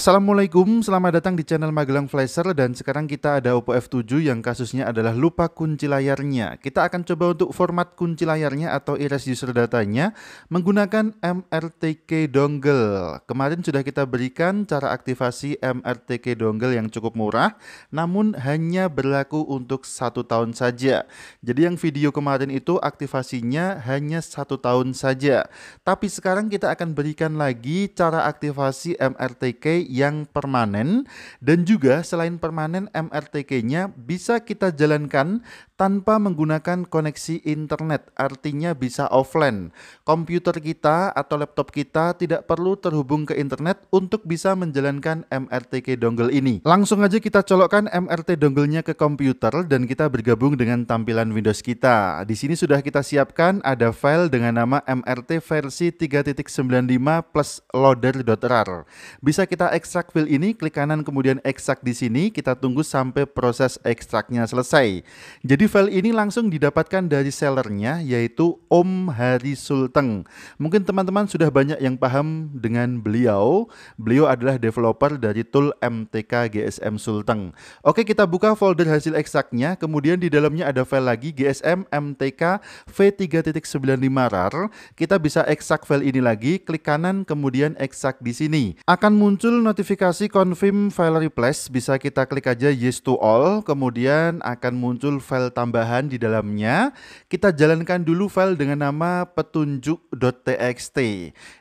Assalamualaikum, selamat datang di channel Magelang Flasher dan sekarang kita ada Oppo F7 yang kasusnya adalah lupa kunci layarnya. Kita akan coba untuk format kunci layarnya atau erase user datanya menggunakan MRTK dongle. Kemarin sudah kita berikan cara aktivasi MRTK dongle yang cukup murah, namun hanya berlaku untuk satu tahun saja. Jadi yang video kemarin itu aktivasinya hanya satu tahun saja. Tapi sekarang kita akan berikan lagi cara aktivasi MRTK yang permanen dan juga selain permanen MRTK-nya bisa kita jalankan tanpa menggunakan koneksi internet, artinya bisa offline. Komputer kita atau laptop kita tidak perlu terhubung ke internet untuk bisa menjalankan MRTK dongle ini. Langsung aja kita colokkan MRT dongle-nya ke komputer dan kita bergabung dengan tampilan Windows kita. Di sini sudah kita siapkan ada file dengan nama MRT versi 3.95 plus loader.rar. Bisa kita ekstrak fill ini, klik kanan kemudian ekstrak di sini, kita tunggu sampai proses ekstraknya selesai. Jadi file ini langsung didapatkan dari sellernya, yaitu Om Hari Sulteng. Mungkin teman-teman sudah banyak yang paham dengan beliau. Beliau adalah developer dari tool MTK GSM Sulteng. Oke, kita buka folder hasil ekstraknya, kemudian di dalamnya ada file lagi GSM MTK V3.95 RAR. Kita bisa ekstrak file ini lagi, klik kanan kemudian ekstrak di sini. Akan muncul notifikasi confirm file replace bisa kita klik aja yes to all, kemudian akan muncul file tambahan di dalamnya. Kita jalankan dulu file dengan nama petunjuk.txt.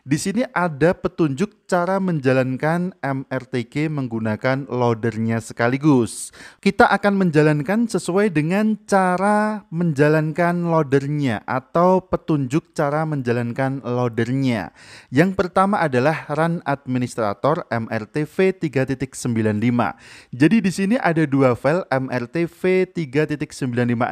Di sini ada petunjuk cara menjalankan mrtk menggunakan loadernya sekaligus. Kita akan menjalankan sesuai dengan cara menjalankan loadernya atau petunjuk cara menjalankan loadernya. Yang pertama adalah run administrator MRTV 3.95. Jadi di sini ada dua file MRTV 3.95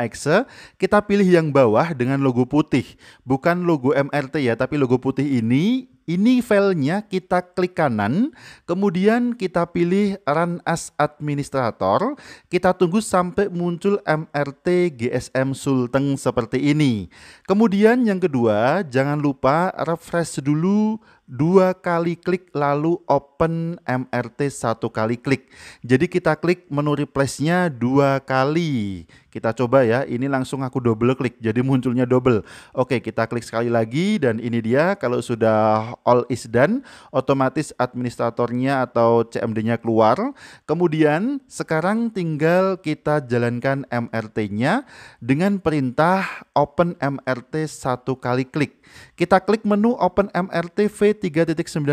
exe. Kita pilih yang bawah dengan logo putih. Bukan logo MRT ya, tapi logo putih ini ini filenya kita klik kanan, kemudian kita pilih Run as Administrator, kita tunggu sampai muncul MRT GSM Sulteng seperti ini. Kemudian yang kedua, jangan lupa refresh dulu dua kali klik lalu open MRT satu kali klik. Jadi kita klik menu replace-nya dua kali. Kita coba ya, ini langsung aku double klik, jadi munculnya double. Oke, kita klik sekali lagi dan ini dia. Kalau sudah all is done, otomatis administratornya atau CMD-nya keluar. Kemudian sekarang tinggal kita jalankan MRT-nya dengan perintah open MRT satu kali klik. Kita klik menu Open MRT V3.95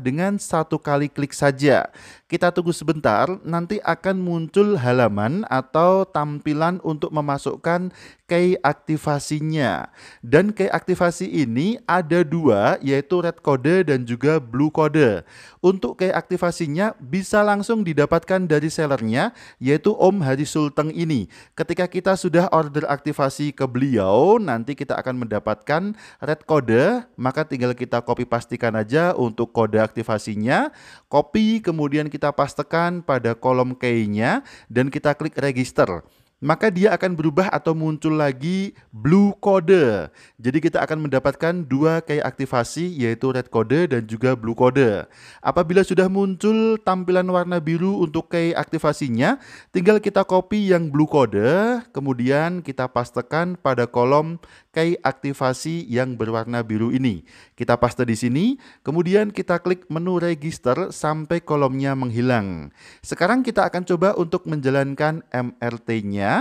dengan satu kali klik saja. Kita tunggu sebentar, nanti akan muncul halaman atau tampilan untuk memasukkan key aktivasinya Dan key aktivasi ini ada dua, yaitu red kode dan juga blue kode. Untuk key aktivasinya bisa langsung didapatkan dari sellernya, yaitu Om Hari Sulteng ini. Ketika kita sudah order aktivasi ke beliau, nanti kita akan mendapatkan red kode, maka tinggal kita copy pastikan aja untuk kode aktivasinya, copy kemudian kita pastekan pada kolom key-nya, dan kita klik register maka dia akan berubah atau muncul lagi blue kode. Jadi kita akan mendapatkan dua kayak aktivasi yaitu red kode dan juga blue kode. Apabila sudah muncul tampilan warna biru untuk kayak aktivasinya, tinggal kita copy yang blue kode, kemudian kita pastekan pada kolom kayak aktivasi yang berwarna biru ini. Kita paste di sini, kemudian kita klik menu register sampai kolomnya menghilang. Sekarang kita akan coba untuk menjalankan MRT-nya nya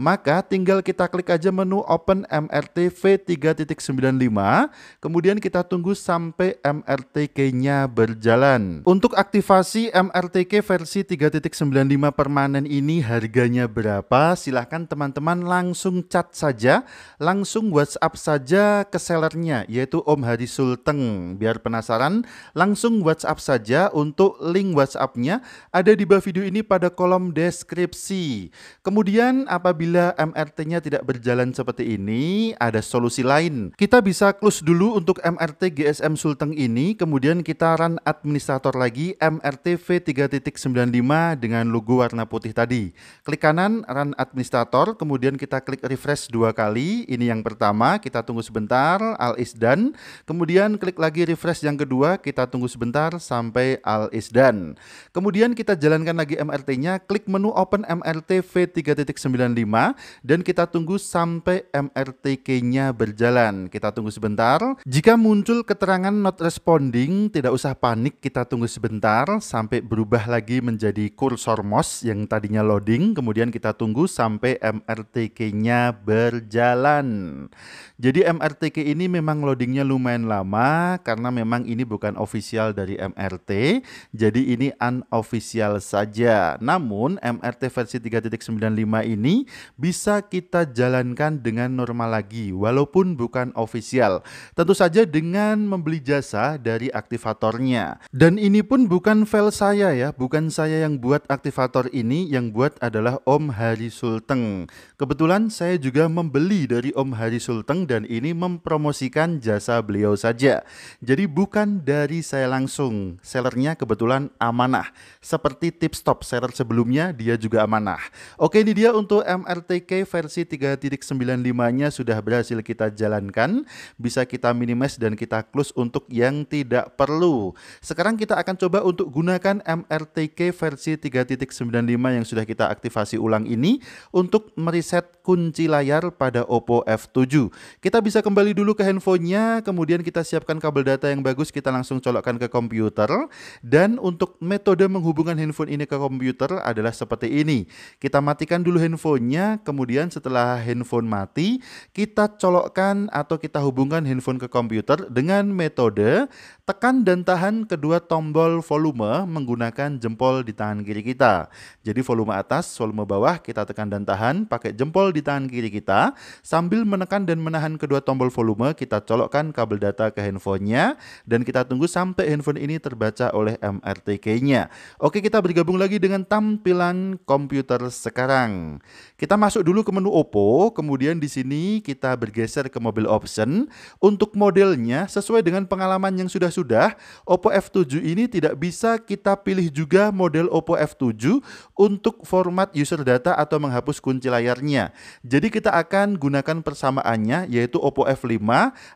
maka tinggal kita klik aja menu Open MRT V3.95, kemudian kita tunggu sampai MRTK-nya berjalan. Untuk aktivasi MRTK versi 3.95 permanen ini harganya berapa? Silahkan teman-teman langsung chat saja, langsung WhatsApp saja ke sellernya, yaitu Om Hari Sulteng. Biar penasaran, langsung WhatsApp saja untuk link WhatsApp-nya ada di bawah video ini pada kolom deskripsi. Kemudian Kemudian apabila MRT-nya tidak berjalan seperti ini, ada solusi lain. Kita bisa close dulu untuk MRT GSM Sulteng ini, kemudian kita run administrator lagi MRT V3.95 dengan logo warna putih tadi. Klik kanan run administrator, kemudian kita klik refresh dua kali. Ini yang pertama, kita tunggu sebentar, all is done. Kemudian klik lagi refresh yang kedua, kita tunggu sebentar sampai all is done. Kemudian kita jalankan lagi MRT-nya, klik menu open MRT V3.95 95 dan kita tunggu sampai MRTK-nya berjalan. Kita tunggu sebentar. Jika muncul keterangan not responding, tidak usah panik, kita tunggu sebentar sampai berubah lagi menjadi kursor MOS yang tadinya loading, kemudian kita tunggu sampai MRTK-nya berjalan. Jadi MRTK ini memang loadingnya lumayan lama karena memang ini bukan official dari MRT, jadi ini unofficial saja. Namun MRT versi 3.95 ini bisa kita jalankan dengan normal lagi walaupun bukan official. Tentu saja dengan membeli jasa dari aktivatornya. Dan ini pun bukan file saya ya, bukan saya yang buat aktivator ini, yang buat adalah Om Hari Sulteng. Kebetulan saya juga membeli dari Om Hari Sulteng dan ini mempromosikan jasa beliau saja. Jadi bukan dari saya langsung, sellernya kebetulan amanah. Seperti tip stop seller sebelumnya, dia juga amanah. Oke ini dia untuk MRTK versi 3.95-nya sudah berhasil kita jalankan, bisa kita minimize dan kita close untuk yang tidak perlu. Sekarang kita akan coba untuk gunakan MRTK versi 3.95 yang sudah kita aktivasi ulang ini untuk mereset kunci layar pada Oppo F7. Kita bisa kembali dulu ke handphonenya, kemudian kita siapkan kabel data yang bagus, kita langsung colokkan ke komputer. Dan untuk metode menghubungkan handphone ini ke komputer adalah seperti ini. Kita matikan dulu handphone handphonenya, kemudian setelah handphone mati, kita colokkan atau kita hubungkan handphone ke komputer dengan metode tekan dan tahan kedua tombol volume menggunakan jempol di tangan kiri kita. Jadi volume atas, volume bawah kita tekan dan tahan pakai jempol di tangan kiri kita sambil menekan dan menahan kedua tombol volume kita colokkan kabel data ke handphonenya dan kita tunggu sampai handphone ini terbaca oleh MRTK-nya. Oke, kita bergabung lagi dengan tampilan komputer sekarang. Kita masuk dulu ke menu Oppo, kemudian di sini kita bergeser ke mobil option. Untuk modelnya sesuai dengan pengalaman yang sudah-sudah, Oppo F7 ini tidak bisa kita pilih juga model Oppo F7 untuk format user data atau menghapus kunci layarnya. Jadi kita akan gunakan persamaannya yaitu Oppo F5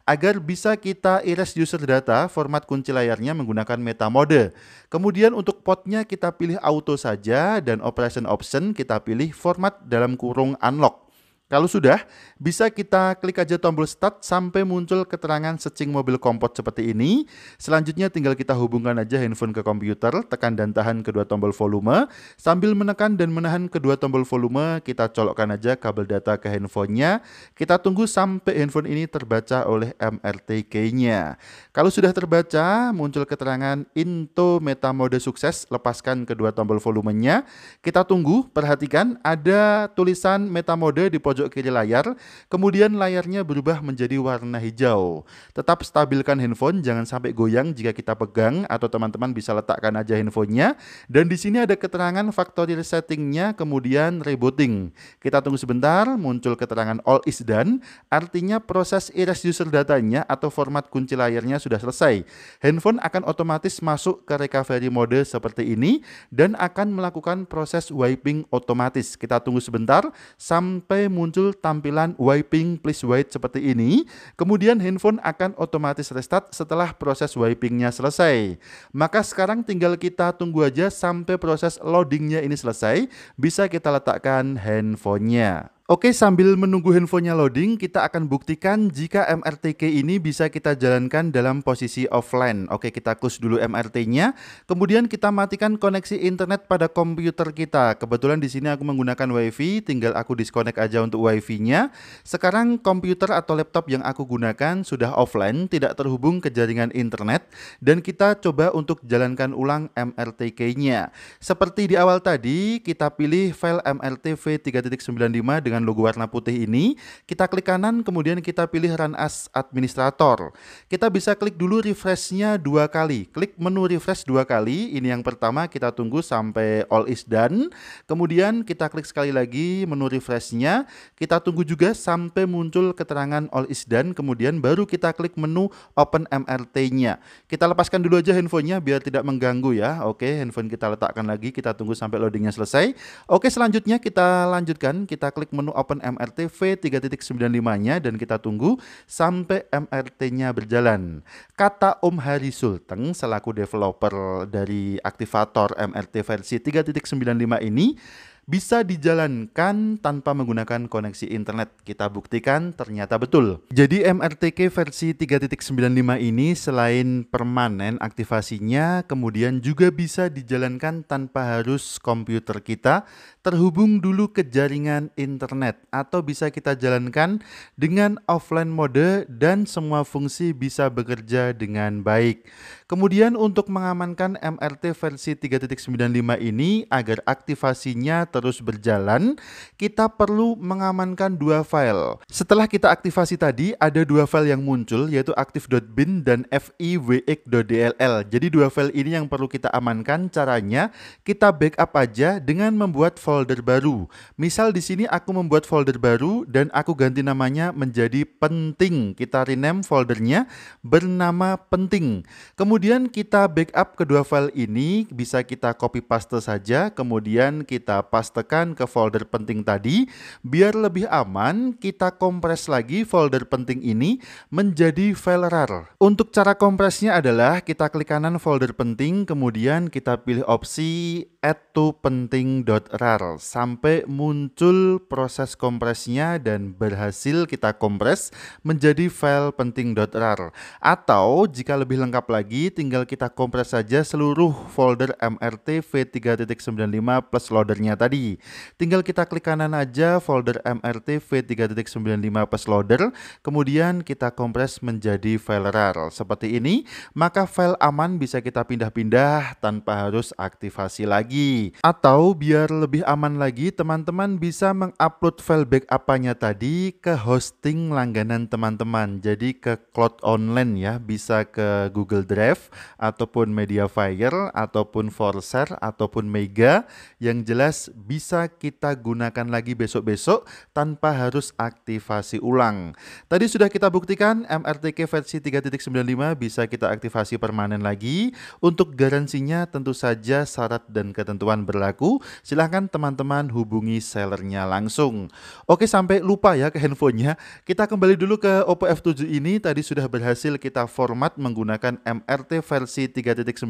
agar bisa kita erase user data format kunci layarnya menggunakan meta mode. Kemudian untuk potnya kita pilih auto saja dan operation option kita pilih format dalam kurung unlock kalau sudah, bisa kita klik aja tombol start sampai muncul keterangan searching mobil kompot seperti ini. Selanjutnya tinggal kita hubungkan aja handphone ke komputer, tekan dan tahan kedua tombol volume. Sambil menekan dan menahan kedua tombol volume, kita colokkan aja kabel data ke handphonenya. Kita tunggu sampai handphone ini terbaca oleh mrtk nya Kalau sudah terbaca, muncul keterangan into meta mode sukses, lepaskan kedua tombol volumenya. Kita tunggu, perhatikan ada tulisan meta mode di pojok pojok kiri layar, kemudian layarnya berubah menjadi warna hijau. Tetap stabilkan handphone, jangan sampai goyang jika kita pegang atau teman-teman bisa letakkan aja handphonenya. Dan di sini ada keterangan factory settingnya, kemudian rebooting. Kita tunggu sebentar, muncul keterangan all is done, artinya proses erase user datanya atau format kunci layarnya sudah selesai. Handphone akan otomatis masuk ke recovery mode seperti ini dan akan melakukan proses wiping otomatis. Kita tunggu sebentar sampai muncul muncul tampilan wiping please wait seperti ini. Kemudian handphone akan otomatis restart setelah proses wipingnya selesai. Maka sekarang tinggal kita tunggu aja sampai proses loadingnya ini selesai. Bisa kita letakkan handphonenya. Oke, sambil menunggu handphonenya loading, kita akan buktikan jika MRTK ini bisa kita jalankan dalam posisi offline. Oke, kita close dulu MRT-nya, kemudian kita matikan koneksi internet pada komputer kita. Kebetulan di sini aku menggunakan WiFi, tinggal aku disconnect aja untuk WiFi-nya. Sekarang komputer atau laptop yang aku gunakan sudah offline, tidak terhubung ke jaringan internet, dan kita coba untuk jalankan ulang MRTK-nya. Seperti di awal tadi, kita pilih file MRT V3.95 dengan dengan logo warna putih ini, kita klik kanan kemudian kita pilih Run as Administrator. Kita bisa klik dulu refreshnya dua kali. Klik menu refresh dua kali. Ini yang pertama kita tunggu sampai all is done. Kemudian kita klik sekali lagi menu refreshnya. Kita tunggu juga sampai muncul keterangan all is done. Kemudian baru kita klik menu Open MRT-nya. Kita lepaskan dulu aja handphonenya biar tidak mengganggu ya. Oke, handphone kita letakkan lagi. Kita tunggu sampai loadingnya selesai. Oke, selanjutnya kita lanjutkan. Kita klik menu menu Open MRT V3.95-nya dan kita tunggu sampai MRT-nya berjalan. Kata Om Hari Sulteng selaku developer dari aktivator MRT versi 3.95 ini, bisa dijalankan tanpa menggunakan koneksi internet. Kita buktikan ternyata betul. Jadi MRTK versi 3.95 ini selain permanen aktivasinya, kemudian juga bisa dijalankan tanpa harus komputer kita terhubung dulu ke jaringan internet atau bisa kita jalankan dengan offline mode dan semua fungsi bisa bekerja dengan baik. Kemudian untuk mengamankan MRT versi 3.95 ini agar aktivasinya terus berjalan, kita perlu mengamankan dua file. Setelah kita aktivasi tadi, ada dua file yang muncul yaitu active.bin dan fiwx.dll. Jadi dua file ini yang perlu kita amankan. Caranya kita backup aja dengan membuat folder baru. Misal di sini aku membuat folder baru dan aku ganti namanya menjadi penting. Kita rename foldernya bernama penting. Kemudian kita backup kedua file ini bisa kita copy paste saja, kemudian kita paste pastekan ke folder penting tadi. Biar lebih aman, kita kompres lagi folder penting ini menjadi file RAR. Untuk cara kompresnya adalah kita klik kanan folder penting, kemudian kita pilih opsi add to penting.rar sampai muncul proses kompresnya dan berhasil kita kompres menjadi file penting.rar. Atau jika lebih lengkap lagi, tinggal kita kompres saja seluruh folder MRT V3.95 plus loadernya tadi tadi. Tinggal kita klik kanan aja folder MRT V3.95 Loader, kemudian kita kompres menjadi file RAR. Seperti ini, maka file aman bisa kita pindah-pindah tanpa harus aktivasi lagi. Atau biar lebih aman lagi, teman-teman bisa mengupload file backup-nya tadi ke hosting langganan teman-teman. Jadi ke cloud online ya, bisa ke Google Drive ataupun Mediafire ataupun forser ataupun Mega. Yang jelas bisa kita gunakan lagi besok-besok tanpa harus aktivasi ulang. Tadi sudah kita buktikan MRTK versi 3.95 bisa kita aktivasi permanen lagi. Untuk garansinya tentu saja syarat dan ketentuan berlaku. Silahkan teman-teman hubungi sellernya langsung. Oke sampai lupa ya ke handphonenya. Kita kembali dulu ke Oppo F7 ini tadi sudah berhasil kita format menggunakan MRT versi 3.95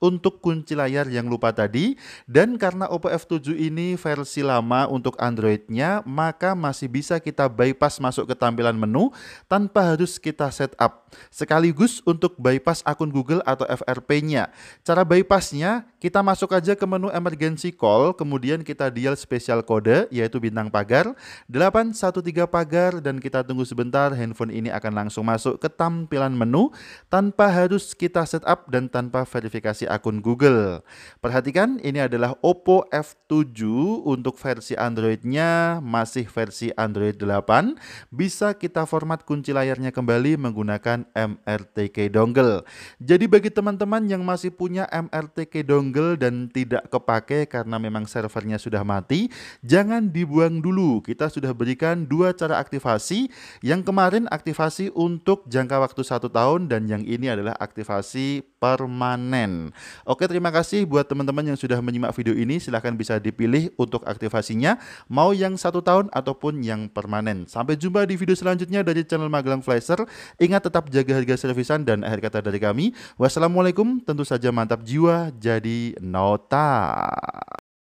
untuk kunci layar yang lupa tadi dan karena Oppo F7 7 ini versi lama untuk Android-nya, maka masih bisa kita bypass masuk ke tampilan menu tanpa harus kita setup. Sekaligus untuk bypass akun Google atau FRP-nya. Cara bypassnya, kita masuk aja ke menu emergency call, kemudian kita dial special kode, yaitu bintang pagar, 813 pagar, dan kita tunggu sebentar, handphone ini akan langsung masuk ke tampilan menu tanpa harus kita setup dan tanpa verifikasi akun Google. Perhatikan, ini adalah Oppo F3 7 untuk versi Androidnya masih versi Android 8 bisa kita format kunci layarnya kembali menggunakan MRTK dongle jadi bagi teman-teman yang masih punya MRTK dongle dan tidak kepake karena memang servernya sudah mati jangan dibuang dulu kita sudah berikan dua cara aktivasi yang kemarin aktivasi untuk jangka waktu satu tahun dan yang ini adalah aktivasi permanen oke terima kasih buat teman-teman yang sudah menyimak video ini silahkan bisa bisa dipilih untuk aktivasinya, mau yang satu tahun ataupun yang permanen. Sampai jumpa di video selanjutnya dari channel Magelang Flasher. Ingat tetap jaga harga servisan dan akhir kata dari kami. Wassalamualaikum, tentu saja mantap jiwa, jadi nota.